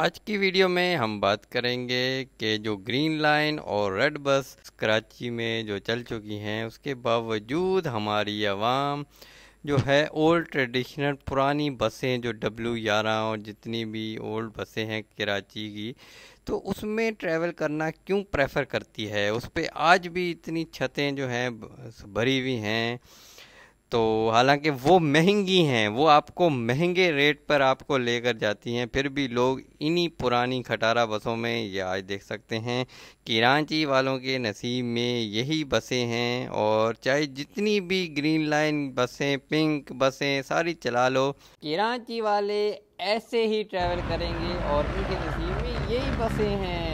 आज की वीडियो में हम बात करेंगे कि जो ग्रीन लाइन और रेड बस कराची में जो चल चुकी हैं उसके बावजूद हमारी आवाम जो है ओल्ड ट्रेडिशनल पुरानी बसें जो डब्ल्यू ग्यारह और जितनी भी ओल्ड बसें हैं कराची की तो उसमें ट्रैवल करना क्यों प्रेफर करती है उस पर आज भी इतनी छतें जो हैं भरी हुई हैं तो हालांकि वो महंगी हैं वो आपको महंगे रेट पर आपको लेकर जाती हैं फिर भी लोग इन्हीं पुरानी खटारा बसों में ये आज देख सकते हैं कि रांची वालों के नसीब में यही बसें हैं और चाहे जितनी भी ग्रीन लाइन बसें पिंक बसें सारी चला लो कराची वाले ऐसे ही ट्रैवल करेंगे और उनके नसीब में यही बसें हैं